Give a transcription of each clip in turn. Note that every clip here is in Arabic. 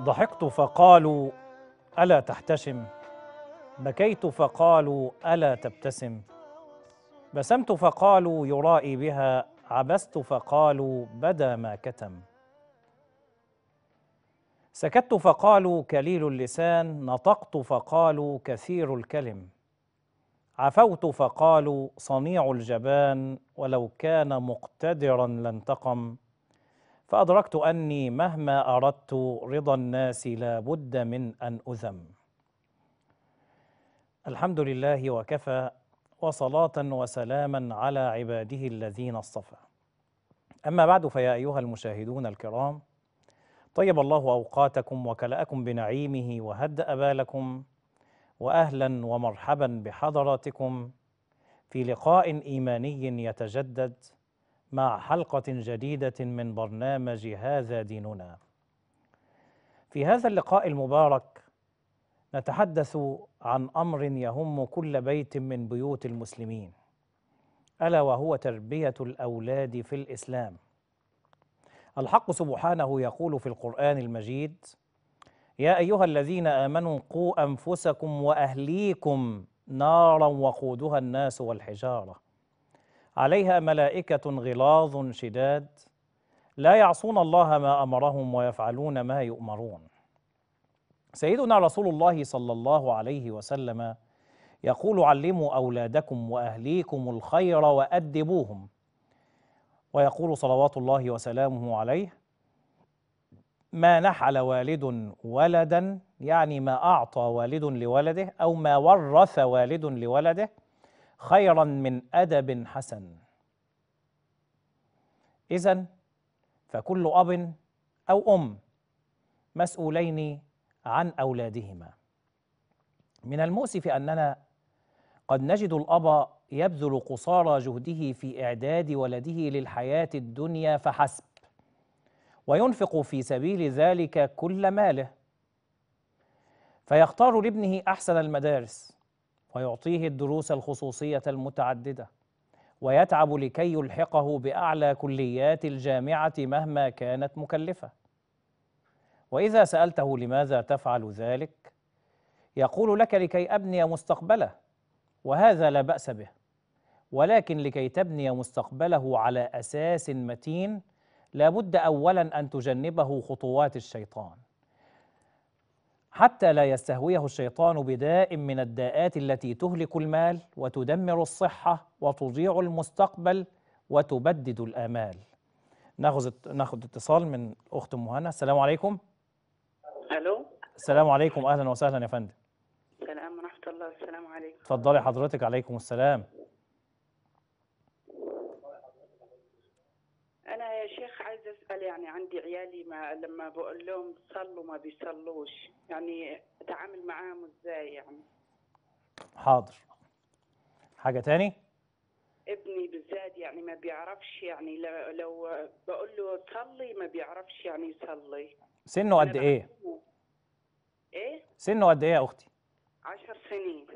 ضحكت فقالوا الا تحتشم بكيت فقالوا الا تبتسم بسمت فقالوا يرائي بها عبست فقالوا بدا ما كتم سكت فقالوا كليل اللسان نطقت فقالوا كثير الكلم عفوت فقالوا صنيع الجبان ولو كان مقتدرا لانتقم فأدركت أني مهما أردت رضا الناس لابد من أن أذم الحمد لله وكفى وصلاة وسلاما على عباده الذين اصطفى أما بعد فيا أيها المشاهدون الكرام طيب الله أوقاتكم وكلأكم بنعيمه وهدأ بالكم وأهلا ومرحبا بحضراتكم في لقاء إيماني يتجدد مع حلقة جديدة من برنامج هذا ديننا. في هذا اللقاء المبارك نتحدث عن أمر يهم كل بيت من بيوت المسلمين ألا وهو تربية الأولاد في الإسلام. الحق سبحانه يقول في القرآن المجيد: يا أيها الذين آمنوا قوا أنفسكم وأهليكم نارا وقودها الناس والحجارة عليها ملائكة غلاظ شداد لا يعصون الله ما أمرهم ويفعلون ما يؤمرون سيدنا رسول الله صلى الله عليه وسلم يقول علموا أولادكم وأهليكم الخير وأدبوهم ويقول صلوات الله وسلامه عليه ما نحل والد ولدا يعني ما أعطى والد لولده أو ما ورث والد لولده خيرا من أدب حسن إذا فكل أب أو أم مسؤولين عن أولادهما من المؤسف أننا قد نجد الأب يبذل قصارى جهده في إعداد ولده للحياة الدنيا فحسب وينفق في سبيل ذلك كل ماله فيختار لابنه أحسن المدارس ويعطيه الدروس الخصوصية المتعددة ويتعب لكي يلحقه بأعلى كليات الجامعة مهما كانت مكلفة وإذا سألته لماذا تفعل ذلك يقول لك لكي أبني مستقبله وهذا لا بأس به ولكن لكي تبني مستقبله على أساس متين لابد أولا أن تجنبه خطوات الشيطان حتى لا يستهويه الشيطان بداء من الداءات التي تهلك المال وتدمر الصحة وتضيع المستقبل وتبدد الآمال ناخذ ناخذ اتصال من أخت مهنا السلام عليكم ألو السلام عليكم أهلا وسهلا يا فندم السلام ورحمة الله والسلام عليكم اتفضلي حضرتك عليكم السلام بالفعل يعني عندي عيالي ما لما بقول لهم صلوا ما بيصلوش يعني اتعامل معاهم ازاي يعني حاضر حاجه تاني ابني بالذات يعني ما بيعرفش يعني لو, لو بقول له صلي ما بيعرفش يعني يصلي سنه قد ايه ايه سنه قد ايه يا اختي 10 سنين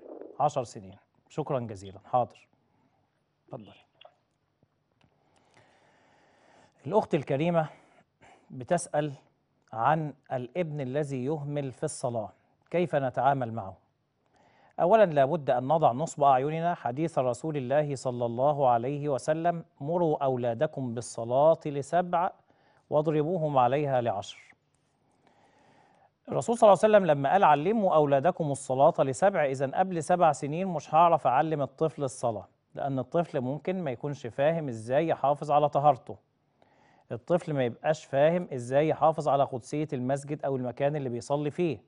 10 سنين شكرا جزيلا حاضر اتفضلي الأخت الكريمة بتسأل عن الابن الذي يهمل في الصلاة كيف نتعامل معه؟ أولا لابد أن نضع نصب أعيننا حديث رسول الله صلى الله عليه وسلم مروا أولادكم بالصلاة لسبع واضربوهم عليها لعشر الرسول صلى الله عليه وسلم لما قال علموا أولادكم الصلاة لسبع إذا قبل سبع سنين مش هعرف أعلم الطفل الصلاة لأن الطفل ممكن ما يكونش فاهم إزاي يحافظ على طهارته الطفل ما يبقاش فاهم ازاي يحافظ على قدسيه المسجد او المكان اللي بيصلي فيه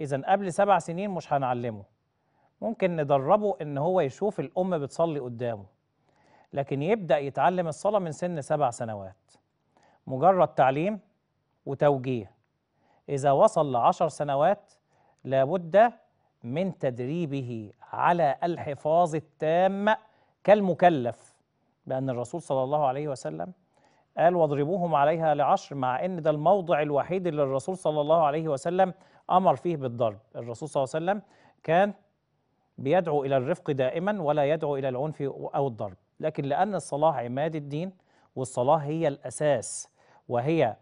اذا قبل سبع سنين مش هنعلمه ممكن ندربه ان هو يشوف الام بتصلي قدامه لكن يبدا يتعلم الصلاه من سن سبع سنوات مجرد تعليم وتوجيه اذا وصل لعشر سنوات لابد من تدريبه على الحفاظ التام كالمكلف بان الرسول صلى الله عليه وسلم قال واضربوهم عليها لعشر مع ان ده الموضع الوحيد اللي الرسول صلى الله عليه وسلم امر فيه بالضرب الرسول صلى الله عليه وسلم كان بيدعو الى الرفق دائما ولا يدعو الى العنف او الضرب لكن لان الصلاه عماد الدين والصلاه هي الاساس وهي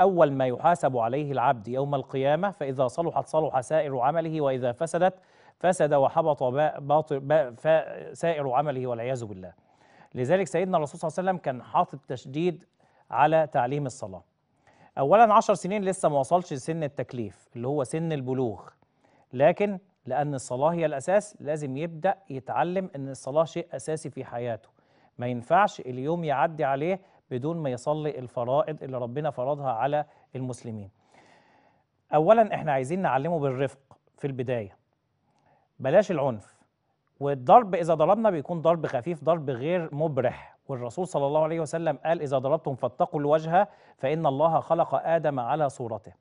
اول ما يحاسب عليه العبد يوم القيامه فاذا صلحت صلح سائر عمله واذا فسدت فسد وحبط باطل سائر عمله والعياذ بالله لذلك سيدنا الرسول صلى الله عليه وسلم كان حاطط تشديد على تعليم الصلاة أولا عشر سنين لسه ما وصلش سن التكليف اللي هو سن البلوغ لكن لأن الصلاة هي الأساس لازم يبدأ يتعلم أن الصلاة شيء أساسي في حياته ما ينفعش اليوم يعدي عليه بدون ما يصلي الفرائض اللي ربنا فرضها على المسلمين أولا إحنا عايزين نعلمه بالرفق في البداية بلاش العنف والضرب إذا ضربنا بيكون ضرب خفيف ضرب غير مبرح والرسول صلى الله عليه وسلم قال إذا ضربتم فاتقوا الوجه فإن الله خلق آدم على صورته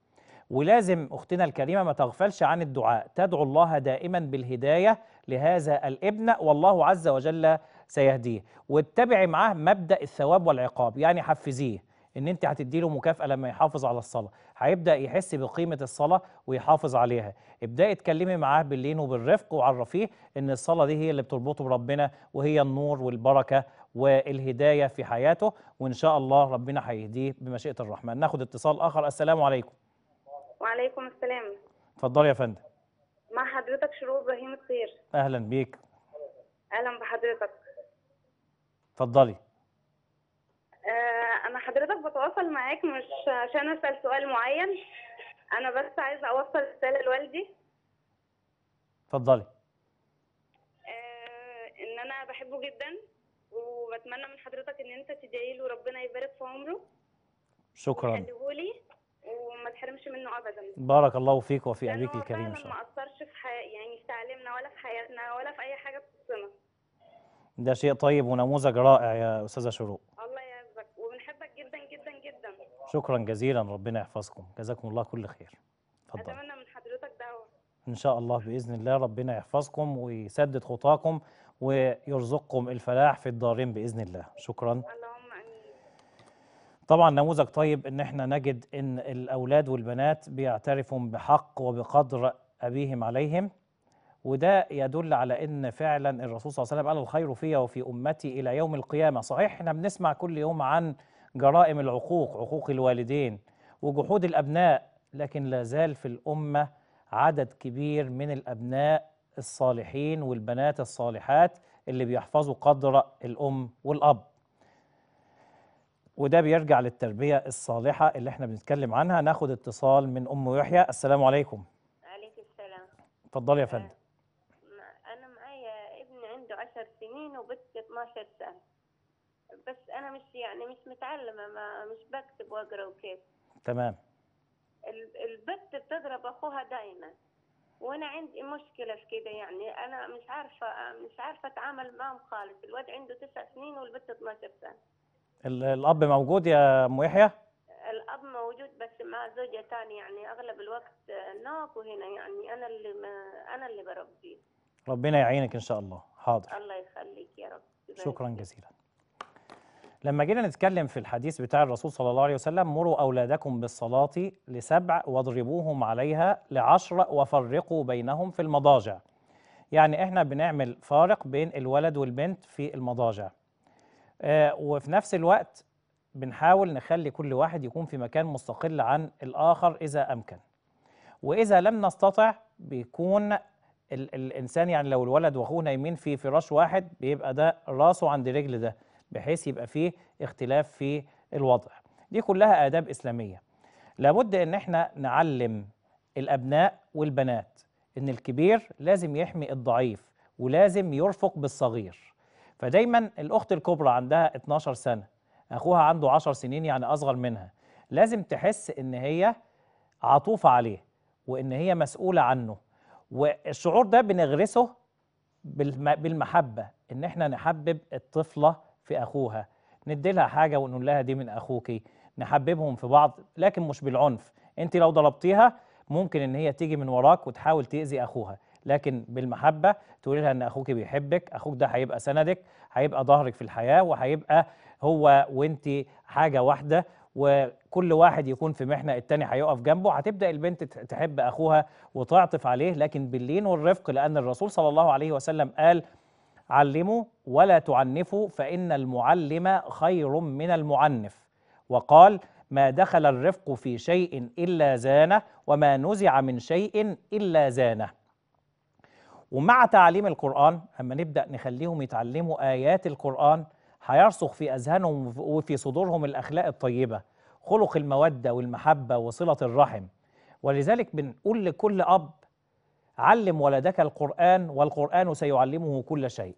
ولازم أختنا الكريمة ما تغفلش عن الدعاء تدعو الله دائما بالهداية لهذا الابن والله عز وجل سيهديه واتبعي معاه مبدأ الثواب والعقاب يعني حفزيه ان انت هتدي له مكافاه لما يحافظ على الصلاه هيبدا يحس بقيمه الصلاه ويحافظ عليها ابداي اتكلمي معاه باللين وبالرفق وعرفيه ان الصلاه دي هي اللي بتربطه بربنا وهي النور والبركه والهدايه في حياته وان شاء الله ربنا هيهديه بمشيئه الرحمن ناخد اتصال اخر السلام عليكم وعليكم السلام اتفضلي يا فندم مع حضرتك شروق ابراهيم الطير اهلا بيك اهلا بحضرتك اتفضلي آه، انا حضرتك بتواصل معاك مش عشان اسال سؤال معين انا بس عايزه اوصل رساله لوالدي اتفضلي آه، ان انا بحبه جدا وبتمنى من حضرتك ان انت تدعي له ربنا يبارك في عمره شكرا لي وما تحرمش منه ابدا بارك الله فيك وفي ابيك الكريم ان شاء الله ما اثرش في حي... يعني في تعليمنا ولا في حياتنا ولا في اي حاجه بتخصنا ده شيء طيب ونموذج رائع يا استاذه شروق شكرا جزيلا ربنا يحفظكم جزاكم الله كل خير اتفضل اتمنى من حضرتك دعوه ان شاء الله باذن الله ربنا يحفظكم ويسدد خطاكم ويرزقكم الفلاح في الدارين باذن الله شكرا اللهم امين طبعا نموذج طيب ان احنا نجد ان الاولاد والبنات بيعترفوا بحق وبقدر ابيهم عليهم وده يدل على ان فعلا الرسول صلى الله عليه وسلم قال الخير في وفي امتي الى يوم القيامه صحيح احنا بنسمع كل يوم عن جرائم العقوق عقوق الوالدين وجحود الأبناء لكن لا زال في الأمة عدد كبير من الأبناء الصالحين والبنات الصالحات اللي بيحفظوا قدر الأم والأب وده بيرجع للتربية الصالحة اللي احنا بنتكلم عنها ناخد اتصال من أم يحيى السلام عليكم عليكم السلام اتفضلي يا فندم أه، أنا معايا ابن عنده 10 سنين وبنت 12 سنة بس انا مش يعني مش متعلمه ما مش بكتب واقرا وكيف تمام البت بتضرب اخوها دايما وانا عندي مشكله في كده يعني انا مش عارفه مش عارفه اتعامل معهم خالص الواد عنده تسع سنين والبت 12 سنه الاب موجود يا ام يحيى الاب موجود بس مع زوجة ثانيه يعني اغلب الوقت هناك وهنا يعني انا اللي ما انا اللي بربيه ربنا يعينك ان شاء الله حاضر الله يخليك يا رب شكرا جزيلا لما جينا نتكلم في الحديث بتاع الرسول صلى الله عليه وسلم مروا أولادكم بالصلاة لسبع واضربوهم عليها لعشر وفرقوا بينهم في المضاجع يعني احنا بنعمل فارق بين الولد والبنت في المضاجع آه وفي نفس الوقت بنحاول نخلي كل واحد يكون في مكان مستقل عن الآخر إذا أمكن وإذا لم نستطع بيكون الإنسان يعني لو الولد وأخوه نايمين في فراش واحد بيبقى ده راسه عند رجل ده بحيث يبقى فيه اختلاف في الوضع دي كلها آداب إسلامية لابد إن إحنا نعلم الأبناء والبنات إن الكبير لازم يحمي الضعيف ولازم يرفق بالصغير فدايما الأخت الكبرى عندها 12 سنة أخوها عنده 10 سنين يعني أصغر منها لازم تحس إن هي عطوفة عليه وإن هي مسؤولة عنه والشعور ده بنغرسه بالمحبة إن إحنا نحبب الطفلة في اخوها ندي لها حاجه ونقول لها دي من اخوكي نحببهم في بعض لكن مش بالعنف انت لو ضربتيها ممكن ان هي تيجي من وراك وتحاول تاذي اخوها لكن بالمحبه تقولي لها ان اخوك بيحبك اخوك ده هيبقى سندك هيبقى ظهرك في الحياه وهيبقى هو وانت حاجه واحده وكل واحد يكون في محنه التاني هيقف جنبه هتبدا البنت تحب اخوها وتعطف عليه لكن باللين والرفق لان الرسول صلى الله عليه وسلم قال علموا ولا تعنفوا فإن المعلم خير من المعنف وقال ما دخل الرفق في شيء إلا زانه وما نزع من شيء إلا زانه ومع تعليم القرآن أما نبدأ نخليهم يتعلموا آيات القرآن هيرسخ في أذهانهم وفي صدورهم الأخلاق الطيبة خلق المودة والمحبة وصلة الرحم ولذلك بنقول لكل أب علم ولدك القرآن والقرآن سيعلمه كل شيء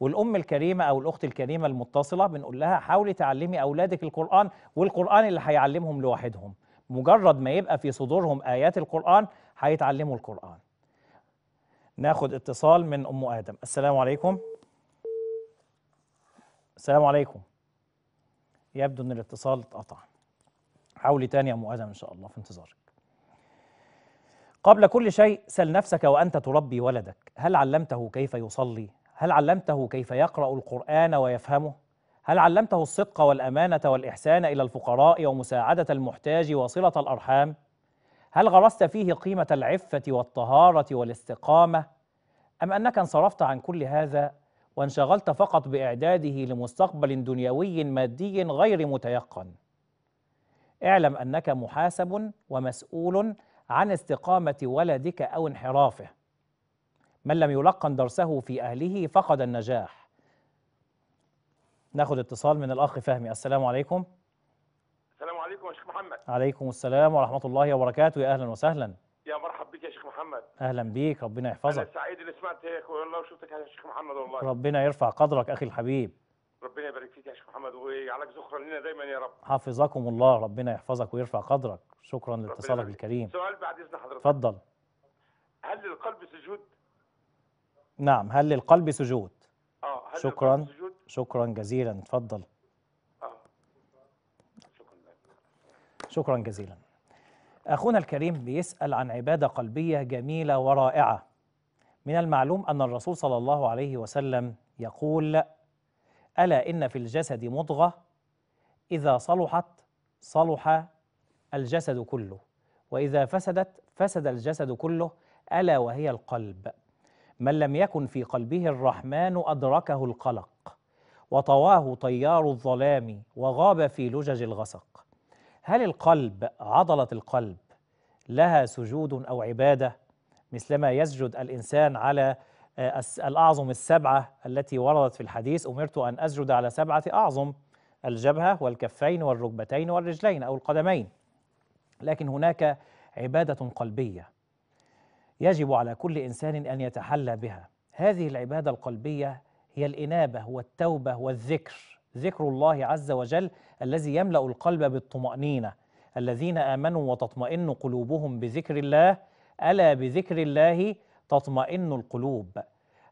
والأم الكريمة أو الأخت الكريمة المتصلة بنقول لها حاولي تعلمي أولادك القرآن والقرآن اللي هيعلمهم لوحدهم مجرد ما يبقى في صدورهم آيات القرآن هيتعلموا القرآن ناخد اتصال من أم آدم السلام عليكم السلام عليكم يبدو أن الاتصال اتقطع حاولي تاني يا أم آدم إن شاء الله في انتظارك قبل كل شيء سل نفسك وانت تربي ولدك هل علمته كيف يصلي هل علمته كيف يقرا القران ويفهمه هل علمته الصدق والامانه والاحسان الى الفقراء ومساعده المحتاج وصله الارحام هل غرست فيه قيمه العفه والطهاره والاستقامه ام انك انصرفت عن كل هذا وانشغلت فقط باعداده لمستقبل دنيوي مادي غير متيقن اعلم انك محاسب ومسؤول عن استقامة ولدك أو انحرافه من لم يلقن درسه في أهله فقد النجاح ناخذ اتصال من الأخ فهمي السلام عليكم السلام عليكم يا شيخ محمد عليكم السلام ورحمة الله وبركاته يا أهلا وسهلا يا مرحب بك يا شيخ محمد اهلا بيك ربنا يحفظك انا سعيد سمعت هيك والله وشفتك يا شيخ محمد والله ربنا يرفع قدرك اخي الحبيب ربنا يبارك فيك يا شيخ محمد ويجعلك ذخرا لنا دايما يا رب حفظكم الله ربنا يحفظك ويرفع قدرك شكرا لاتصالك الكريم سؤال بعد اذن حضرتك اتفضل هل للقلب سجود نعم هل للقلب سجود اه هل شكرا للقلب سجود؟ شكرا جزيلا اتفضل آه. شكرا. شكرا جزيلا أخونا الكريم بيسأل عن عبادة قلبية جميلة ورائعة من المعلوم أن الرسول صلى الله عليه وسلم يقول ألا إن في الجسد مضغة إذا صلحت صلح الجسد كله وإذا فسدت فسد الجسد كله ألا وهي القلب من لم يكن في قلبه الرحمن أدركه القلق وطواه طيار الظلام وغاب في لجج الغسق هل القلب عضلة القلب لها سجود أو عبادة مثلما يسجد الإنسان على آه، الأعظم السبعة التي وردت في الحديث أمرت أن أسجد على سبعة أعظم الجبهة والكفين والركبتين والرجلين أو القدمين لكن هناك عبادة قلبية يجب على كل إنسان أن يتحلى بها هذه العبادة القلبية هي الإنابة والتوبة والذكر ذكر الله عز وجل الذي يملأ القلب بالطمأنينة الذين آمنوا وتطمئن قلوبهم بذكر الله ألا بذكر الله تطمئن القلوب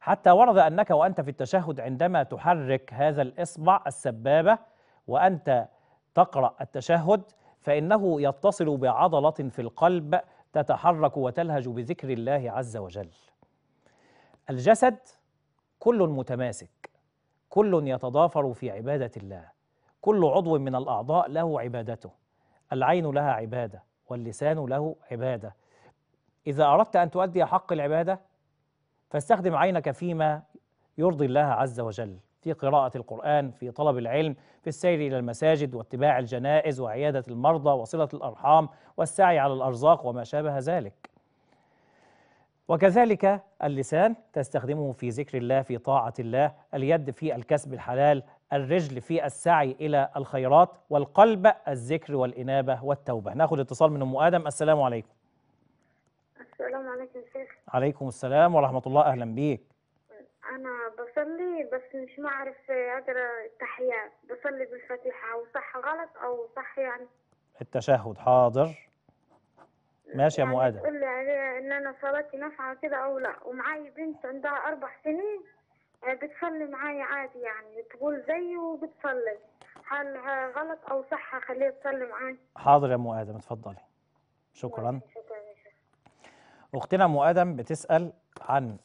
حتى ورد أنك وأنت في التشهد عندما تحرك هذا الإصبع السبابة وأنت تقرأ التشهد فإنه يتصل بعضلة في القلب تتحرك وتلهج بذكر الله عز وجل الجسد كل متماسك كل يتضافر في عبادة الله كل عضو من الأعضاء له عبادته العين لها عبادة واللسان له عبادة إذا أردت أن تؤدي حق العبادة فاستخدم عينك فيما يرضي الله عز وجل في قراءة القرآن في طلب العلم في السير إلى المساجد واتباع الجنائز وعيادة المرضى وصلة الأرحام والسعي على الأرزاق وما شابه ذلك وكذلك اللسان تستخدمه في ذكر الله في طاعة الله اليد في الكسب الحلال الرجل في السعي إلى الخيرات والقلب الذكر والإنابة والتوبة ناخذ اتصال من أم آدم السلام عليكم السلام عليكم شيخ عليكم السلام ورحمة الله أهلا بيك أنا بصلي بس مش معرف أقرأ التحية بصلي بالفاتحة أو صح غلط أو صح يعني التشهد حاضر ماشي يا يعني مؤدب تقول لي عليها إن أنا صلاتي نافعة كده أو لا ومعاي بنت عندها أربع سنين آه، بتصلي معايا عادي يعني تقول زيي وبتصلي هل غلط أو صح خليها تصلي معايا حاضر يا مؤادة اتفضلي شكرا اختنا ام ادم بتسال عن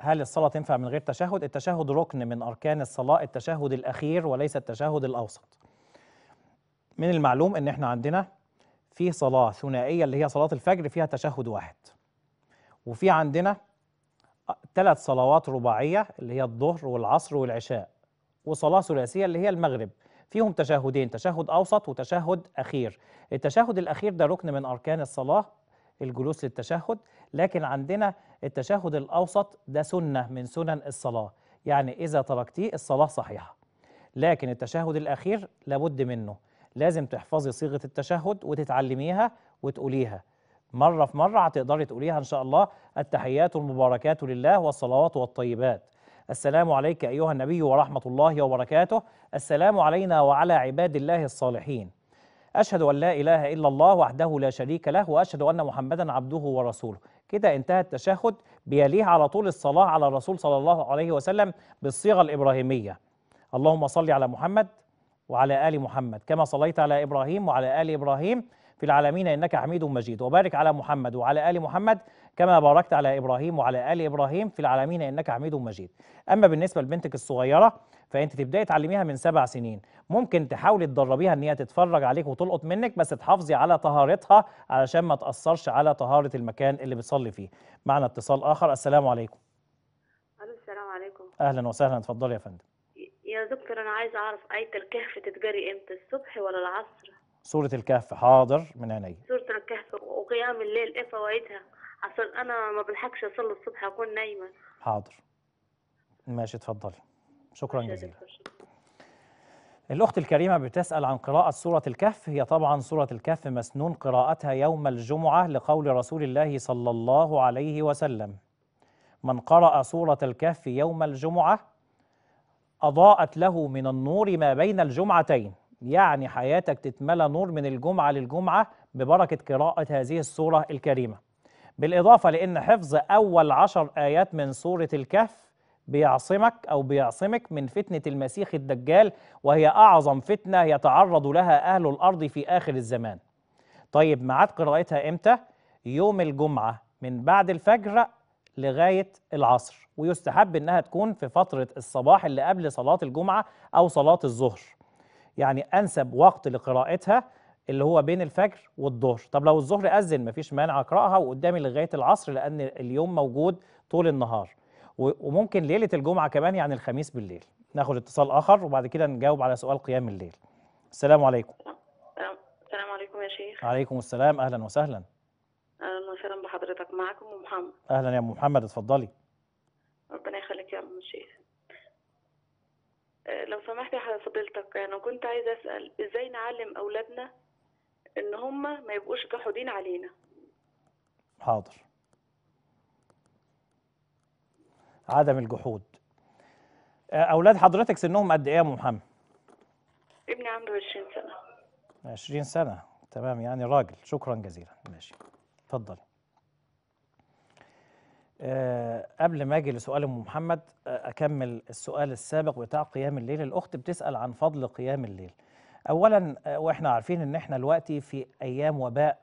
هل الصلاه تنفع من غير تشهد التشهد ركن من اركان الصلاه التشهد الاخير وليس التشهد الاوسط من المعلوم ان احنا عندنا في صلاه ثنائيه اللي هي صلاه الفجر فيها تشهد واحد وفي عندنا ثلاث صلوات رباعيه اللي هي الظهر والعصر والعشاء وصلاه ثلاثيه اللي هي المغرب فيهم تشهدين تشهد اوسط وتشهد اخير التشهد الاخير ده ركن من اركان الصلاه الجلوس للتشهد لكن عندنا التشهد الأوسط ده سنة من سنن الصلاة يعني إذا تركتيه الصلاة صحيحة لكن التشهد الأخير لابد منه لازم تحفظي صيغة التشهد وتتعلميها وتقوليها مرة في مرة هتقدري تقوليها إن شاء الله التحيات المباركات لله والصلوات والطيبات السلام عليك أيها النبي ورحمة الله وبركاته السلام علينا وعلى عباد الله الصالحين أشهد أن لا إله إلا الله وحده لا شريك له وأشهد أن محمدا عبده ورسوله كده انتهى التشهد بيليه على طول الصلاة على الرسول صلى الله عليه وسلم بالصيغة الإبراهيمية اللهم صل على محمد وعلى آل محمد كما صليت على إبراهيم وعلى آل إبراهيم في العالمين إنك حميد مجيد وبارك على محمد وعلى آل محمد كما باركت على إبراهيم وعلى آل إبراهيم في العالمين إنك حميد مجيد أما بالنسبة لبنتك الصغيرة فأنت تبدأي تعلميها من سبع سنين ممكن تحاولي تدربيها إن هي تتفرج عليك وتلقط منك بس تحافظي على طهارتها علشان ما تأثرش على طهارة المكان اللي بتصلي فيه معنا اتصال آخر السلام عليكم السلام عليكم أهلا وسهلا اتفضلي يا فندم يا دكتور انا عايزه اعرف ايه الكهف تتجري امتى الصبح ولا العصر سورة الكهف حاضر من عيني سورة الكهف وقيام الليل ايه فوائدها عشان انا ما بلحقش اصلي الصبح اكون نايمة حاضر ماشي اتفضلي شكرا جزيلا الأخت الكريمة بتسأل عن قراءة سورة الكهف هي طبعا سورة الكهف مسنون قراءتها يوم الجمعة لقول رسول الله صلى الله عليه وسلم من قرأ سورة الكهف يوم الجمعة أضاءت له من النور ما بين الجمعتين يعني حياتك تتملى نور من الجمعة للجمعة ببركة قراءة هذه السورة الكريمة بالإضافة لأن حفظ أول عشر آيات من سورة الكهف بيعصمك أو بيعصمك من فتنة المسيح الدجال وهي أعظم فتنة يتعرض لها أهل الأرض في آخر الزمان طيب معاد قراءتها إمتى؟ يوم الجمعة من بعد الفجر لغاية العصر ويستحب أنها تكون في فترة الصباح اللي قبل صلاة الجمعة أو صلاة الظهر يعني انسب وقت لقراءتها اللي هو بين الفجر والظهر طب لو الظهر اذن مفيش مانع اقراها وقدامي لغايه العصر لان اليوم موجود طول النهار وممكن ليله الجمعه كمان يعني الخميس بالليل ناخد اتصال اخر وبعد كده نجاوب على سؤال قيام الليل السلام عليكم السلام عليكم يا شيخ عليكم السلام اهلا وسهلا اهلا وسهلا بحضرتك معكم محمد اهلا يا ام محمد اتفضلي سمحت يا فضيلتك انا كنت عايزه اسال ازاي نعلم اولادنا ان هم ما يبقوش جحودين علينا حاضر عدم الجحود آه، اولاد حضرتك سنهم قد ايه يا ام محمد ابني عنده 20 سنه 20 سنه تمام يعني راجل شكرا جزيلا ماشي اتفضلي آه، قبل ما اجي لسؤال ام محمد آه، اكمل السؤال السابق بتاع قيام الليل الاخت بتسال عن فضل قيام الليل اولا آه، واحنا عارفين ان احنا دلوقتي في ايام وباء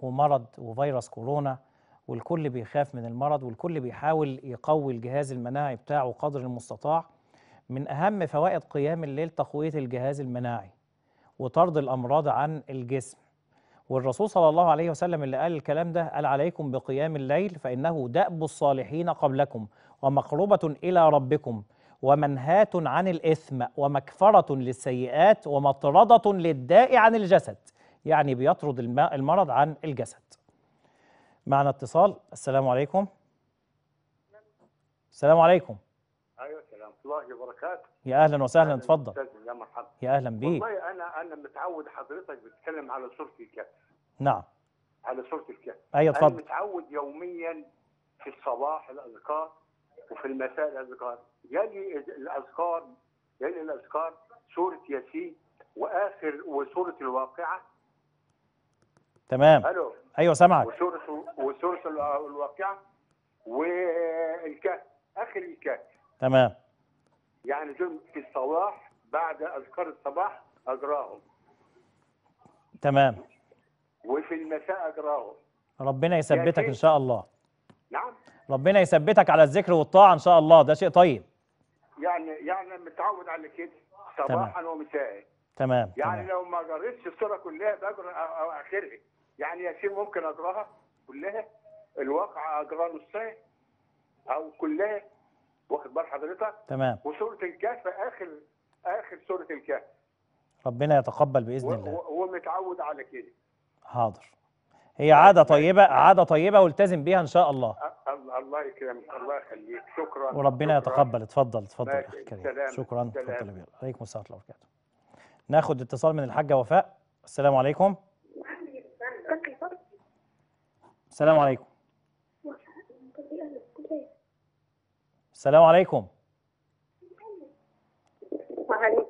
ومرض وفيروس كورونا والكل بيخاف من المرض والكل بيحاول يقوي الجهاز المناعي بتاعه قدر المستطاع من اهم فوائد قيام الليل تقويه الجهاز المناعي وطرد الامراض عن الجسم والرسول صلى الله عليه وسلم اللي قال الكلام ده قال عليكم بقيام الليل فإنه دأب الصالحين قبلكم ومقربة إلى ربكم ومنهاة عن الإثم ومكفرة للسيئات ومطردة للداء عن الجسد يعني بيطرد المرض عن الجسد معنا اتصال السلام عليكم السلام عليكم ايوه السلام ورحمه الله وبركاته يا اهلا وسهلا أهلاً اتفضل يا مرحبا يا اهلا بيك والله انا انا متعود حضرتك بتتكلم على سوره الكهف نعم على سوره الكهف ايوه اتفضل انا متعود يوميا في الصباح الاذكار وفي المساء الاذكار يعني الاذكار يعني الاذكار سوره ياسين واخر وسوره الواقعه تمام الو ايوه سامعك وسوره وسوره الواقعه والكهف اخر الكهف تمام يعني دول في الصباح بعد اذكار الصباح اجراهم تمام وفي المساء اجراهم ربنا يثبتك يعني ان شاء الله نعم ربنا يثبتك على الذكر والطاعه ان شاء الله ده شيء طيب يعني يعني متعود على كده صباحا ومساء تمام يعني تمام. لو ما جريتش الصوره كلها او اخرها يعني ياسين ممكن اجراها كلها الواقع اجراها نصها او كلها واخد بال حضرتك تمام وسوره الكهف اخر اخر سوره الكهف ربنا يتقبل باذن الله ومتعود على كده حاضر هي عاده طيبه عاده طيبه والتزم بيها ان شاء الله الله يكرمك الله يخليك شكرا وربنا شكرا. يتقبل اتفضل اتفضل يا اخي الكريم شكرا اتفضل عليكم السلام ورحمه الله وبركاته ناخد اتصال من الحاجه وفاء السلام عليكم السلام عليكم السلام عليكم وعليكم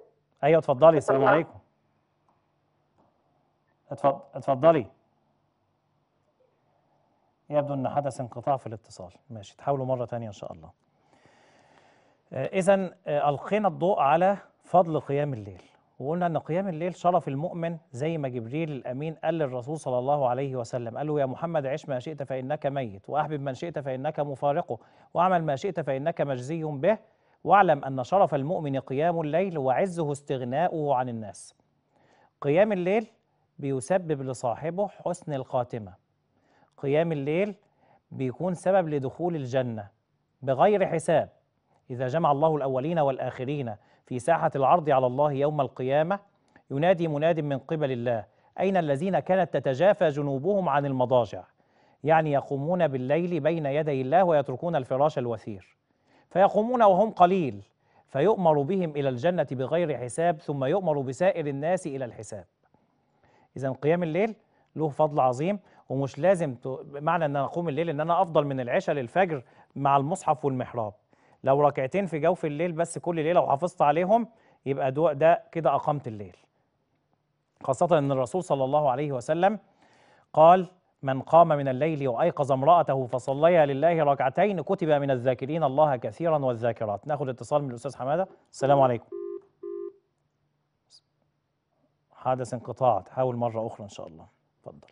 ايوه اتفضلي السلام عليكم اتفضل اتفضلي يبدو ان حدث انقطاع في الاتصال ماشي تحاولوا مره ثانيه ان شاء الله آه، اذا آه، القينا الضوء على فضل قيام الليل وقلنا ان قيام الليل شرف المؤمن زي ما جبريل الامين قال للرسول صلى الله عليه وسلم قال له يا محمد عش ما شئت فانك ميت واحبب من شئت فانك مفارقه واعمل ما شئت فانك مجزي به واعلم ان شرف المؤمن قيام الليل وعزه استغناؤه عن الناس قيام الليل بيسبب لصاحبه حسن الخاتمه قيام الليل بيكون سبب لدخول الجنه بغير حساب اذا جمع الله الاولين والاخرين في ساحة العرض على الله يوم القيامة ينادي مناد من قبل الله أين الذين كانت تتجافى جنوبهم عن المضاجع يعني يقومون بالليل بين يدي الله ويتركون الفراش الوثير فيقومون وهم قليل فيؤمر بهم إلى الجنة بغير حساب ثم يؤمر بسائر الناس إلى الحساب إذا قيام الليل له فضل عظيم ومش لازم معنى ان انا اقوم الليل ان انا افضل من العشاء للفجر مع المصحف والمحراب لو ركعتين في جوف الليل بس كل ليله وحافظت عليهم يبقى ده كده اقامت الليل خاصه ان الرسول صلى الله عليه وسلم قال من قام من الليل وايقظ امراته فصليا لله ركعتين كتب من الذاكرين الله كثيرا والذاكرات ناخذ اتصال من الاستاذ حماده السلام عليكم حدث انقطاع تحاول مره اخرى ان شاء الله اتفضل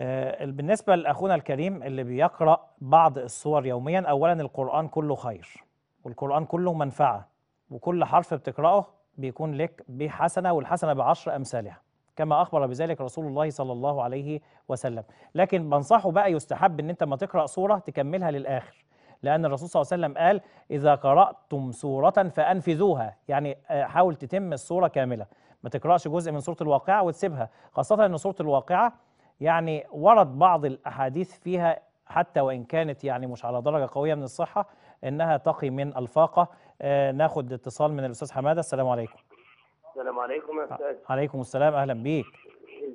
آه، بالنسبة لأخونا الكريم اللي بيقرأ بعض الصور يوميا أولا القرآن كله خير والقرآن كله منفعة وكل حرف بتقرأه بيكون لك بحسنة والحسنة بعشر أمثالها كما أخبر بذلك رسول الله صلى الله عليه وسلم لكن بنصحه بقى يستحب أن أنت ما تقرأ صورة تكملها للآخر لأن الرسول صلى الله عليه وسلم قال إذا قرأتم سورة فأنفذوها يعني آه، حاول تتم الصورة كاملة ما تقرأش جزء من سورة الواقعة وتسيبها خاصة أن سورة الواقعة يعني ورد بعض الأحاديث فيها حتى وإن كانت يعني مش على درجة قوية من الصحة إنها تقي من الفاقة آه، ناخد اتصال من الأستاذ حمادة السلام عليكم السلام عليكم يا أستاذ عليكم السلام أهلا بيك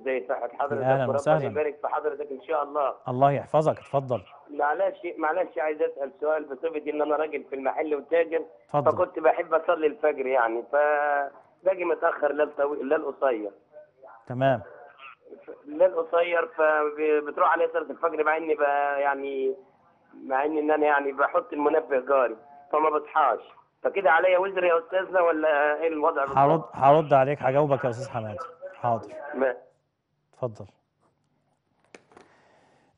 ازاي صحة حضرتك اهلا وسهلا يبارك في حضرتك ان شاء الله الله يحفظك اتفضل معلش معلش عايز اسال سؤال بصفتي ان انا راجل في المحل وتاجر اتفضل فكنت بحب اصلي الفجر يعني فباجي متاخر لا الطويل لا القصير تمام الليل قصير فبتروح عليه صلاه الفجر مع اني يعني مع اني ان انا يعني بحط المنبه جاري فما بصحاش فكده عليا وزر يا استاذنا ولا ايه الوضع هرد هرد عليك هجاوبك يا استاذ حماد حاضر اتفضل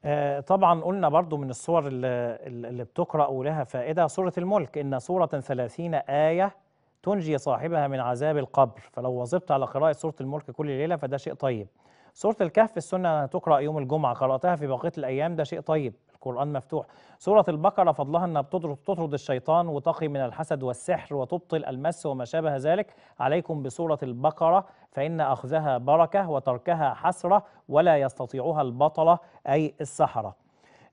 آه، طبعا قلنا برضو من الصور اللي, بتقرأ ولها فائدة سورة الملك إن سورة ثلاثين آية تنجي صاحبها من عذاب القبر فلو واظبت على قراءة سورة الملك كل ليلة فده شيء طيب سورة الكهف السنة تقرأ يوم الجمعة قرأتها في بقية الأيام ده شيء طيب القرآن مفتوح سورة البقرة فضلها أنها بتطرد الشيطان وتقي من الحسد والسحر وتبطل المس وما شابه ذلك عليكم بسورة البقرة فإن أخذها بركة وتركها حسرة ولا يستطيعها البطلة أي السحرة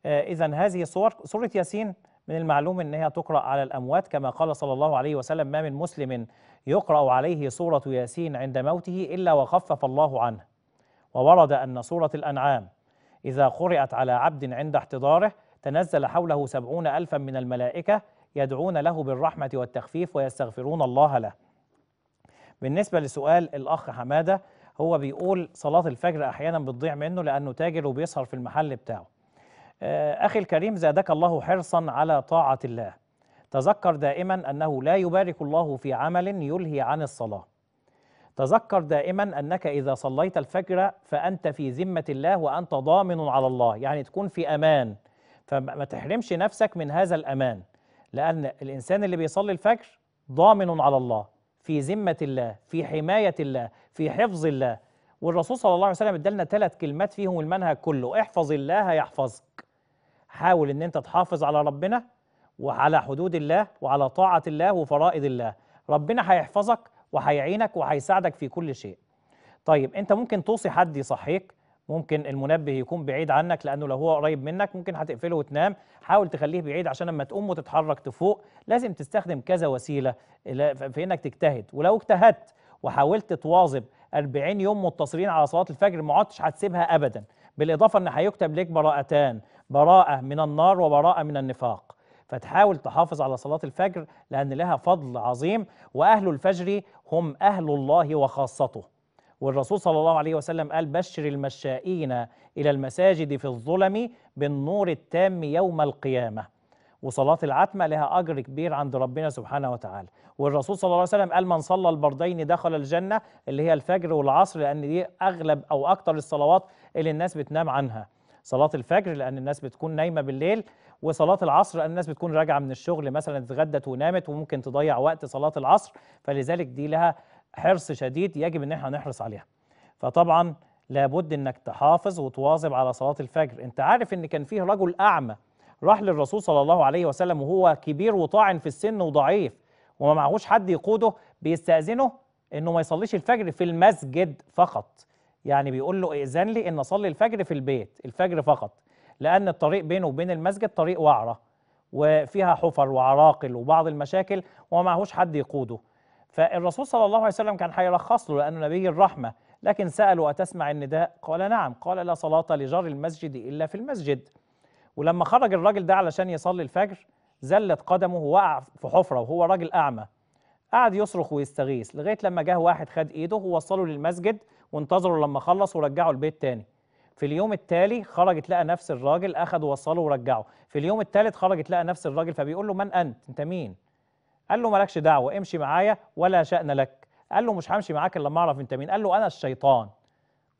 آه، إذا هذه الصور سورة ياسين من المعلوم أنها تقرأ على الأموات كما قال صلى الله عليه وسلم ما من مسلم يقرأ عليه سورة ياسين عند موته إلا وخفف الله عنه وورد أن سورة الأنعام إذا قرأت على عبد عند احتضاره تنزل حوله سبعون ألفا من الملائكة يدعون له بالرحمة والتخفيف ويستغفرون الله له بالنسبة لسؤال الأخ حمادة هو بيقول صلاة الفجر أحيانا بتضيع منه لأنه تاجر وبيسهر في المحل بتاعه آه، أخي الكريم زادك الله حرصا على طاعة الله تذكر دائما أنه لا يبارك الله في عمل يلهي عن الصلاة تذكر دائما أنك إذا صليت الفجر فأنت في ذمة الله وأنت ضامن على الله يعني تكون في أمان فما تحرمش نفسك من هذا الأمان لأن الإنسان اللي بيصلي الفجر ضامن على الله في ذمة الله في حماية الله في حفظ الله والرسول صلى الله عليه وسلم ادالنا ثلاث كلمات فيهم المنهج كله احفظ الله يحفظك حاول ان انت تحافظ على ربنا وعلى حدود الله وعلى طاعة الله وفرائض الله ربنا هيحفظك وهيعينك وهيساعدك في كل شيء طيب انت ممكن توصي حد يصحيك ممكن المنبه يكون بعيد عنك لانه لو هو قريب منك ممكن هتقفله وتنام حاول تخليه بعيد عشان لما تقوم وتتحرك تفوق لازم تستخدم كذا وسيله في انك تجتهد ولو اجتهدت وحاولت تواظب 40 يوم متصلين على صلاه الفجر ما عدتش هتسيبها ابدا بالاضافه ان هيكتب لك براءتان براءه من النار وبراءه من النفاق فتحاول تحافظ على صلاة الفجر لأن لها فضل عظيم وأهل الفجر هم أهل الله وخاصته والرسول صلى الله عليه وسلم قال بشر المشائين إلى المساجد في الظلم بالنور التام يوم القيامة وصلاة العتمة لها أجر كبير عند ربنا سبحانه وتعالى والرسول صلى الله عليه وسلم قال من صلى البردين دخل الجنة اللي هي الفجر والعصر لأن دي أغلب أو أكتر الصلوات اللي الناس بتنام عنها صلاة الفجر لأن الناس بتكون نايمة بالليل وصلاه العصر الناس بتكون راجعه من الشغل مثلا اتغدت ونامت وممكن تضيع وقت صلاه العصر فلذلك دي لها حرص شديد يجب ان احنا نحرص عليها فطبعا لابد انك تحافظ وتواظب على صلاه الفجر انت عارف ان كان فيه رجل اعمى راح للرسول صلى الله عليه وسلم وهو كبير وطاعن في السن وضعيف وما معهوش حد يقوده بيستأذنه انه ما يصليش الفجر في المسجد فقط يعني بيقول له ائذن لي ان اصلي الفجر في البيت الفجر فقط لأن الطريق بينه وبين المسجد طريق وعرة وفيها حفر وعراقل وبعض المشاكل وما معهوش حد يقوده فالرسول صلى الله عليه وسلم كان هيرخص له لأنه نبي الرحمة لكن سأله أتسمع النداء قال نعم قال لا صلاة لجار المسجد إلا في المسجد ولما خرج الراجل ده علشان يصلي الفجر زلت قدمه وقع في حفرة وهو راجل أعمى قعد يصرخ ويستغيث لغاية لما جه واحد خد إيده ووصله للمسجد وانتظروا لما خلص ورجعوا البيت تاني في اليوم التالي خرجت لقى نفس الراجل اخذ وصله ورجعه في اليوم الثالث خرجت لقى نفس الراجل فبيقول له من انت انت مين قال له مالكش دعوه امشي معايا ولا شأن لك قال له مش همشي معاك الا لما اعرف انت مين قال له انا الشيطان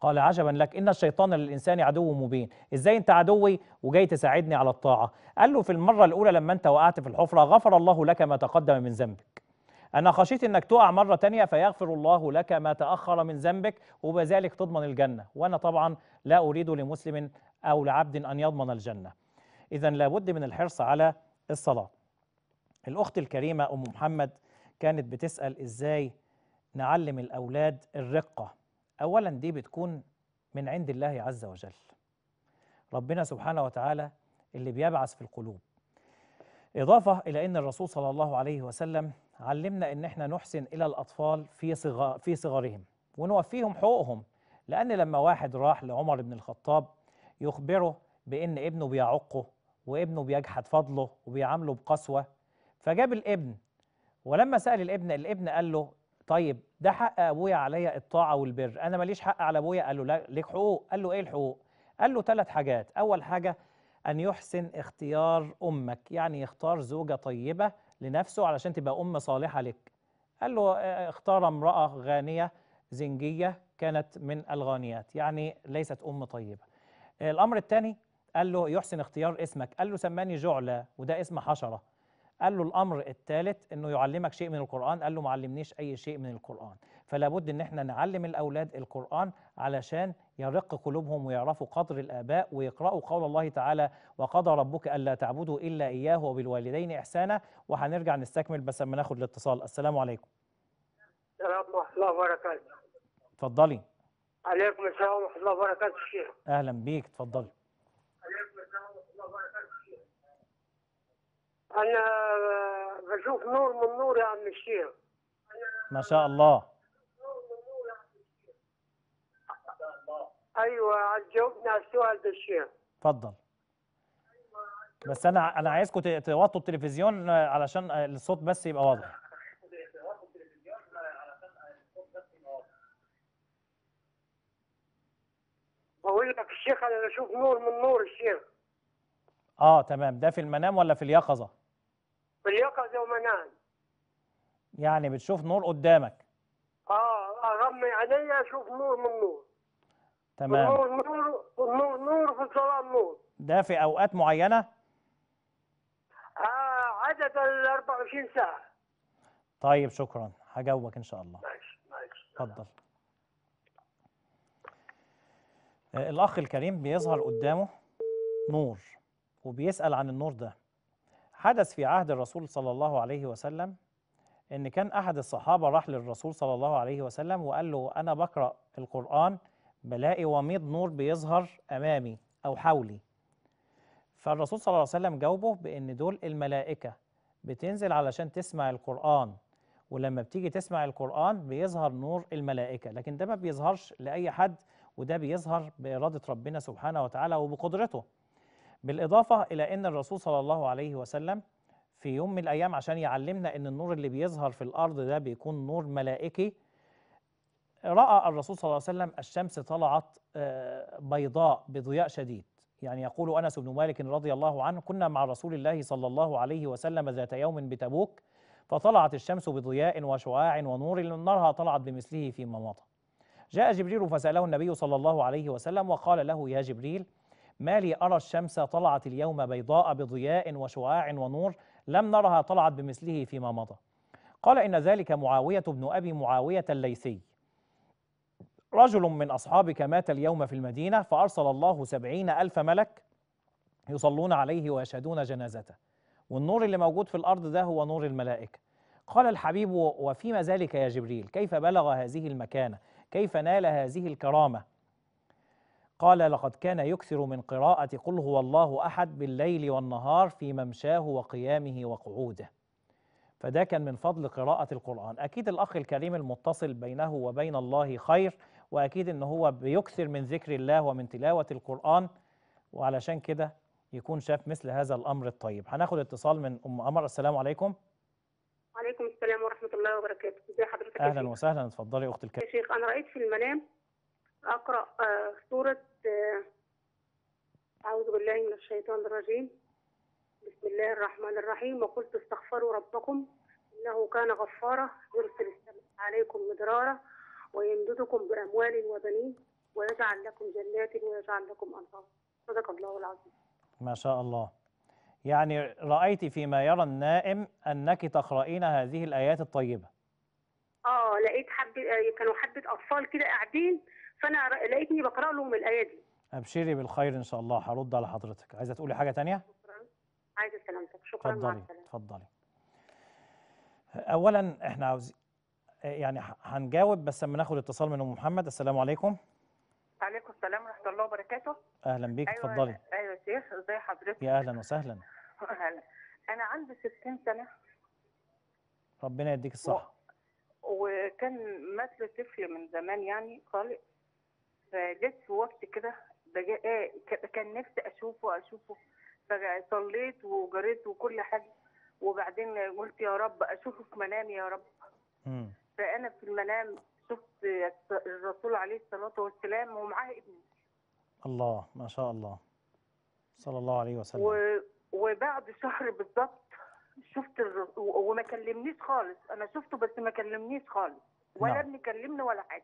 قال عجبا لك ان الشيطان للانسان عدو مبين ازاي انت عدوي وجاي تساعدني على الطاعه قال له في المره الاولى لما انت وقعت في الحفره غفر الله لك ما تقدم من ذنبك أنا خشيت أنك تقع مرة تانية فيغفر الله لك ما تأخر من ذنبك وبذلك تضمن الجنة وأنا طبعا لا أريد لمسلم أو لعبد أن يضمن الجنة إذا لابد من الحرص على الصلاة الأخت الكريمة أم محمد كانت بتسأل إزاي نعلم الأولاد الرقة أولا دي بتكون من عند الله عز وجل ربنا سبحانه وتعالى اللي بيبعث في القلوب إضافة إلى أن الرسول صلى الله عليه وسلم علمنا أن احنا نحسن إلى الأطفال في صغار في صغرهم ونوفيهم حقوقهم لأن لما واحد راح لعمر بن الخطاب يخبره بأن ابنه بيعقه وابنه بيجحد فضله وبيعامله بقسوة فجاب الابن ولما سأل الابن الابن قال له طيب ده حق أبويا عليا الطاعة والبر أنا ماليش حق على أبويا قال له لا ليك حقوق قال له إيه الحقوق قال له ثلاث حاجات أول حاجة أن يحسن اختيار أمك يعني يختار زوجة طيبة لنفسه علشان تبقى أم صالحة لك قال له آه، آه، اختار امرأة غانية زنجية كانت من الغانيات يعني ليست أم طيبة الأمر الثاني قال له يحسن اختيار اسمك قال له سماني جعلة وده اسم حشرة قال له الأمر الثالث أنه يعلمك شيء من القرآن قال له ما علمنيش أي شيء من القرآن فلا بد أن احنا نعلم الأولاد القرآن علشان يرق قلوبهم ويعرفوا قدر الآباء ويقرأوا قول الله تعالى وقضى ربك ألا تعبدوا إلا إياه وبالوالدين إحسانا وهنرجع نستكمل بس لما ناخد الاتصال السلام عليكم السلام ورحمة الله وبركاته اتفضلي عليكم السلام ورحمة الله وبركاته الشيخ أهلا بيك اتفضلي عليكم السلام ورحمة الله وبركاته الشيخ أنا بشوف نور من نور يا عم الشيخ ما شاء الله ايوه جاوبنا على السؤال ده الشيخ اتفضل بس انا انا عايزكم توطوا التلفزيون آه، علشان آه، الصوت بس يبقى واضح بقول لك الشيخ انا بشوف نور من نور الشيخ اه تمام ده في المنام ولا في اليقظه في اليقظه ومنام يعني بتشوف نور قدامك اه اغمي آه، عليا اشوف نور من نور تمام نور نور نور في الصلاه نور ده في اوقات معينه آه عدد ال 24 ساعه طيب شكرا هجاوبك ان شاء الله ماشي ماشي اتفضل آه، الاخ الكريم بيظهر قدامه نور وبيسال عن النور ده حدث في عهد الرسول صلى الله عليه وسلم ان كان احد الصحابه راح للرسول صلى الله عليه وسلم وقال له انا بقرا القران بلاقي وميض نور بيظهر امامي او حولي فالرسول صلى الله عليه وسلم جاوبه بان دول الملائكه بتنزل علشان تسمع القران ولما بتيجي تسمع القران بيظهر نور الملائكه لكن ده ما بيظهرش لاي حد وده بيظهر باراده ربنا سبحانه وتعالى وبقدرته بالاضافه الى ان الرسول صلى الله عليه وسلم في يوم من الايام عشان يعلمنا ان النور اللي بيظهر في الارض ده بيكون نور ملائكي راى الرسول صلى الله عليه وسلم الشمس طلعت آه، بيضاء بضياء شديد يعني يقول انس بن مالك رضي الله عنه كنا مع رسول الله صلى الله عليه وسلم ذات يوم بتبوك فطلعت الشمس بضياء وشعاع ونور نارها طلعت بمثله فيما مضى جاء جبريل فساله النبي صلى الله عليه وسلم وقال له يا جبريل ما لي ارى الشمس طلعت اليوم بيضاء بضياء وشعاع ونور لم نرها طلعت بمثله فيما مضى قال ان ذلك معاويه بن ابي معاويه الليثي رجل من أصحابك مات اليوم في المدينة فأرسل الله سبعين ألف ملك يصلون عليه ويشهدون جنازته والنور اللي موجود في الأرض ده هو نور الملائكة قال الحبيب وفيما ذلك يا جبريل كيف بلغ هذه المكانة كيف نال هذه الكرامة قال لقد كان يكثر من قراءة قل هو الله أحد بالليل والنهار في ممشاه وقيامه وقعوده فده كان من فضل قراءة القرآن أكيد الأخ الكريم المتصل بينه وبين الله خير واكيد ان هو بيكثر من ذكر الله ومن تلاوه القران وعلشان كده يكون شاف مثل هذا الامر الطيب هناخد اتصال من ام امر السلام عليكم وعليكم السلام ورحمه الله وبركاته ازي حضرتك اهلا وسهلا اتفضلي اختي الكريمه يا شيخ انا رايت في المنام اقرا آه، سوره آه، اعوذ بالله من الشيطان الرجيم بسم الله الرحمن الرحيم وقلت استغفروا ربكم انه كان غفارا يرسل السماء عليكم مدرارا ويمددكم بأموال وبنين ويجعل لكم جنات ويجعل لكم أنهارا صدق الله العظيم ما شاء الله يعني رأيت فيما يرى النائم أنك تقرأين هذه الآيات الطيبة آه لقيت حب آه، كانوا حبة أطفال كده قاعدين فأنا لقيتني بقرأ لهم الآية دي أبشري بالخير إن شاء الله هرد على حضرتك عايزة تقولي حاجة تانية؟ شكرا عايزة سلامتك شكرا تفضلي تفضلي أولا إحنا عاوزين يعني هنجاوب بس لما ناخد اتصال من ام محمد السلام عليكم عليكم السلام ورحمه الله وبركاته اهلا بيك أيوة، اتفضلي أيوة, ايوه يا شيخ ازي حضرتك يا اهلا وسهلا اهلا انا عندي 60 سنه ربنا يديك الصحه و... وكان مثل طفل من زمان يعني خالص فجت في وقت كده بجاء آه، كان نفسي اشوفه اشوفه فصليت وجريت وكل حاجه وبعدين قلت يا رب اشوفه في منامي يا رب فانا في المنام شفت الرسول عليه الصلاه والسلام ومعاه ابني الله ما شاء الله صلى الله عليه وسلم و... وبعد شهر بالظبط شفت الر... وما كلمنيش خالص انا شفته بس ما كلمنيش خالص ولا نعم. ابني كلمني ولا حاجه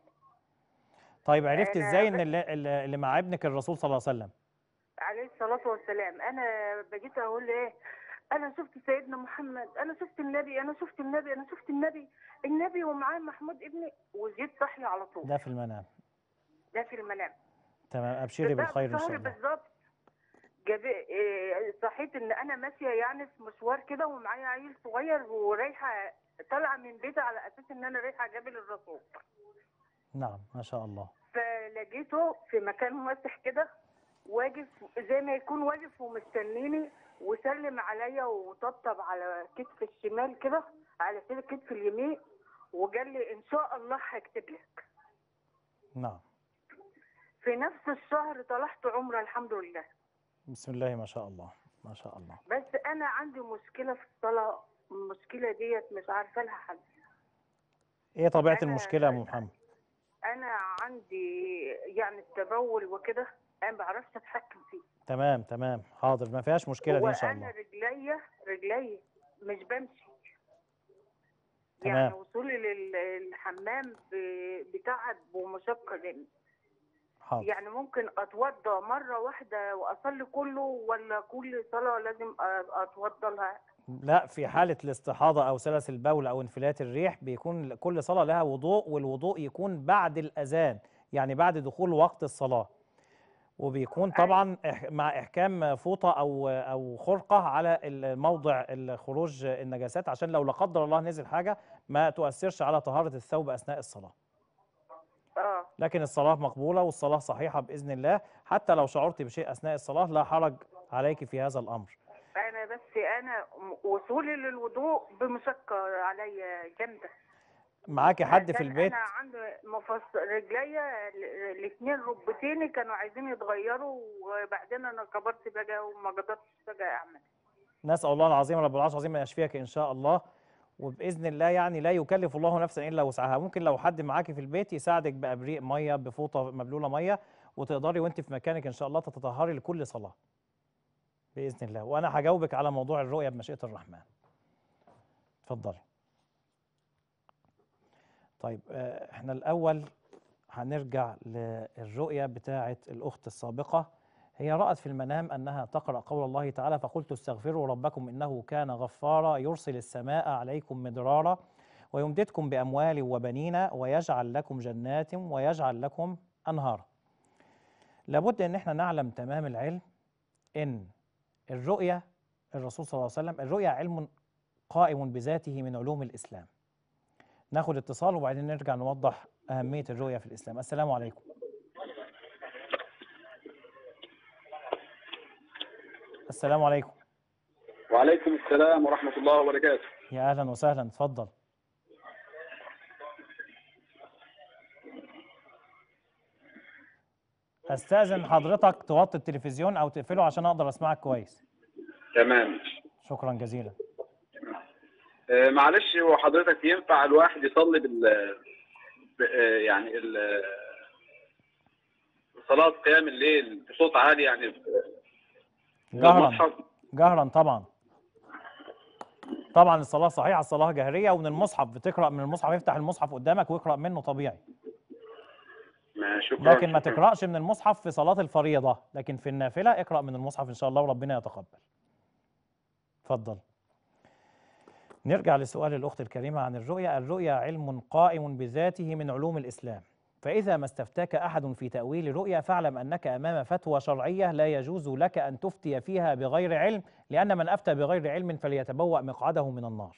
طيب عرفت ازاي ان اللي, اللي مع ابنك الرسول صلى الله عليه وسلم عليه الصلاه والسلام انا بجيت اقول ايه انا شفت سيدنا محمد انا شفت النبي انا شفت النبي انا شفت النبي النبي ومعاه محمود ابني وجيت صحي على طول ده في المنام ده في المنام تمام ابشري بالخير ان شاء الله بالظبط جاب آه، صحيت ان انا ماشيه يعني في مشوار كده ومعايا عيل صغير ورايحه طالعه من بيتي على اساس ان انا رايحه جبل الرسول نعم ما شاء الله فلقيته في مكان واسع كده واقف زي ما يكون واقف ومستنيني وسلم عليا وطبطب على كتف الشمال كده على كتف اليمين وقال لي ان شاء الله هكتب لك نعم في نفس الشهر طلعت عمره الحمد لله بسم الله ما شاء الله ما شاء الله بس انا عندي مشكله في الصلاه المشكله ديت مش عارفه لها حل ايه طبيعه المشكله يا ام محمد انا عندي يعني التبول وكده انا ما بعرفش اتحكم فيه تمام تمام حاضر ما فيهاش مشكله دي ان شاء الله وانا رجليا رجليا مش بمشي يعني تمام. يعني وصولي للحمام بتعب ومشقه جدا حاضر يعني ممكن اتوضى مره واحده واصلي كله ولا كل صلاه لازم اتوضى لها لا في حالة الاستحاضة أو سلس البول أو انفلات الريح بيكون كل صلاة لها وضوء والوضوء يكون بعد الأذان يعني بعد دخول وقت الصلاة وبيكون أيوة. طبعا مع احكام فوطه او او خرقه على الموضع خروج النجاسات عشان لو لا قدر الله نزل حاجه ما تؤثرش على طهاره الثوب اثناء الصلاه. اه لكن الصلاه مقبوله والصلاه صحيحه باذن الله حتى لو شعرت بشيء اثناء الصلاه لا حرج عليك في هذا الامر. انا بس انا وصولي للوضوء بمشقه عليا جامده. معاكي حد في البيت انا عندي مفصل رجليا الاثنين ركبتين كانوا عايزين يتغيروا وبعدين انا كبرت بقى وما قدرتش بقى اعمل نسال الله العظيم رب العرش العظيم ان يشفيك ان شاء الله وباذن الله يعني لا يكلف الله نفسا الا وسعها ممكن لو حد معاكي في البيت يساعدك بابريق ميه بفوطه مبلوله ميه وتقدري وانت في مكانك ان شاء الله تتطهري لكل صلاه باذن الله وانا هجاوبك على موضوع الرؤيه بمشيئه الرحمن اتفضلي طيب آه، احنا الاول هنرجع للرؤية بتاعة الأخت السابقة هي رأت في المنام أنها تقرأ قول الله تعالى فقلت استغفروا ربكم إنه كان غفارا يرسل السماء عليكم مدرارا ويمددكم بأموال وبنين ويجعل لكم جنات ويجعل لكم أنهارا لابد أن احنا نعلم تمام العلم أن الرؤية الرسول صلى الله عليه وسلم الرؤية علم قائم بذاته من علوم الإسلام ناخد اتصال وبعدين نرجع نوضح أهمية الرؤية في الإسلام السلام عليكم السلام عليكم وعليكم السلام ورحمة الله وبركاته يا أهلا وسهلا اتفضل استاذن حضرتك توطي التلفزيون او تقفله عشان اقدر اسمعك كويس تمام شكرا جزيلا آه، معلش هو حضرتك ينفع الواحد يصلي بال آه، يعني ال صلاة قيام الليل بصوت عالي يعني جهرا جهرا طبعا طبعا الصلاة صحيحة الصلاة جهرية ومن المصحف بتقرأ من المصحف افتح المصحف قدامك واقرأ منه طبيعي شكرا لكن ما تقرأش من المصحف في صلاة الفريضة لكن في النافلة اقرأ من المصحف إن شاء الله وربنا يتقبل اتفضل نرجع لسؤال الأخت الكريمة عن الرؤية الرؤية علم قائم بذاته من علوم الإسلام فإذا ما استفتاك أحد في تأويل رؤيا فاعلم أنك أمام فتوى شرعية لا يجوز لك أن تفتي فيها بغير علم لأن من أفتى بغير علم فليتبوأ مقعده من النار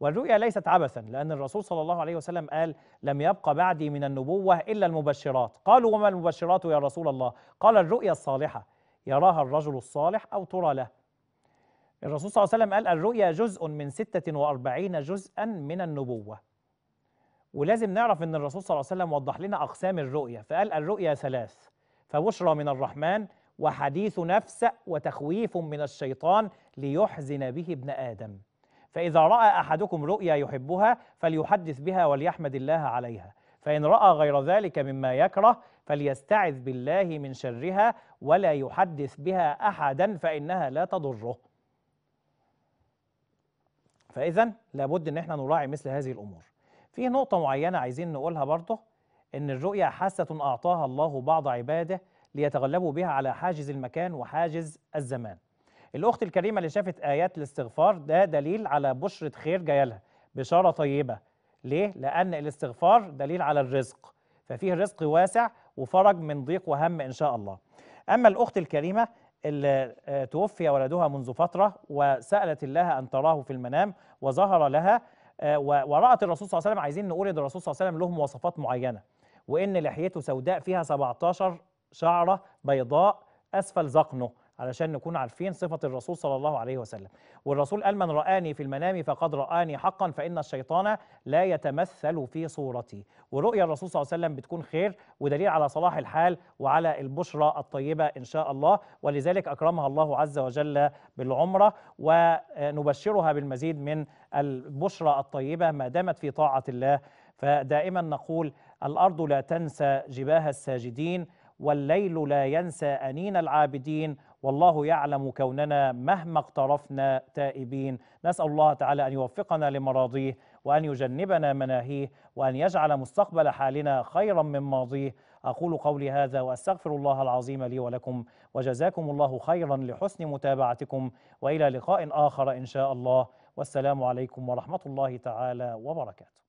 والرؤيا ليست عبثا لأن الرسول صلى الله عليه وسلم قال لم يبق بعدي من النبوة إلا المبشرات قالوا وما المبشرات يا رسول الله قال الرؤيا الصالحة يراها الرجل الصالح أو ترى له الرسول صلى الله عليه وسلم قال الرؤيا جزء من 46 جزءا من النبوة ولازم نعرف ان الرسول صلى الله عليه وسلم وضح لنا اقسام الرؤيا فقال الرؤيا ثلاث فبشرى من الرحمن وحديث نفس وتخويف من الشيطان ليحزن به ابن ادم فاذا راى احدكم رؤيا يحبها فليحدث بها وليحمد الله عليها فان راى غير ذلك مما يكره فليستعذ بالله من شرها ولا يحدث بها احدا فانها لا تضره فاذا لابد ان احنا نراعي مثل هذه الامور في نقطه معينه عايزين نقولها برضه ان الرؤيه حاسه اعطاها الله بعض عباده ليتغلبوا بها على حاجز المكان وحاجز الزمان الاخت الكريمه اللي شافت ايات الاستغفار ده دليل على بشره خير جايه لها بشاره طيبه ليه لان الاستغفار دليل على الرزق ففيه رزق واسع وفرج من ضيق وهم ان شاء الله اما الاخت الكريمه اللي آه، توفي ولدها منذ فترة وسألت الله أن تراه في المنام وظهر لها آه، ورأت الرسول صلى الله عليه وسلم عايزين نقول إن الرسول صلى الله عليه وسلم له مواصفات معينة وإن لحيته سوداء فيها 17 شعرة بيضاء أسفل ذقنه علشان نكون عارفين صفة الرسول صلى الله عليه وسلم والرسول قال من رآني في المنام فقد رآني حقا فإن الشيطان لا يتمثل في صورتي ورؤية الرسول صلى الله عليه وسلم بتكون خير ودليل على صلاح الحال وعلى البشرى الطيبة إن شاء الله ولذلك أكرمها الله عز وجل بالعمرة ونبشرها بالمزيد من البشرى الطيبة ما دامت في طاعة الله فدائما نقول الأرض لا تنسى جباه الساجدين والليل لا ينسى أنين العابدين والله يعلم كوننا مهما اقترفنا تائبين نسأل الله تعالى أن يوفقنا لمراضيه وأن يجنبنا مناهيه وأن يجعل مستقبل حالنا خيرا من ماضيه أقول قولي هذا وأستغفر الله العظيم لي ولكم وجزاكم الله خيرا لحسن متابعتكم وإلى لقاء آخر إن شاء الله والسلام عليكم ورحمة الله تعالى وبركاته